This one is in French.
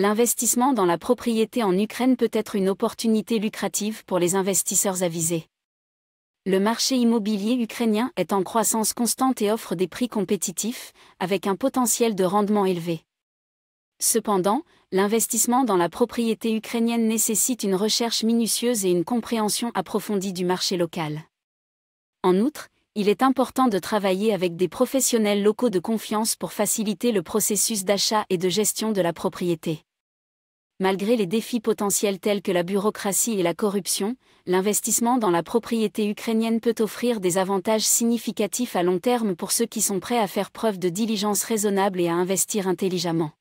l'investissement dans la propriété en Ukraine peut être une opportunité lucrative pour les investisseurs avisés. Le marché immobilier ukrainien est en croissance constante et offre des prix compétitifs, avec un potentiel de rendement élevé. Cependant, l'investissement dans la propriété ukrainienne nécessite une recherche minutieuse et une compréhension approfondie du marché local. En outre, il est important de travailler avec des professionnels locaux de confiance pour faciliter le processus d'achat et de gestion de la propriété malgré les défis potentiels tels que la bureaucratie et la corruption, l'investissement dans la propriété ukrainienne peut offrir des avantages significatifs à long terme pour ceux qui sont prêts à faire preuve de diligence raisonnable et à investir intelligemment.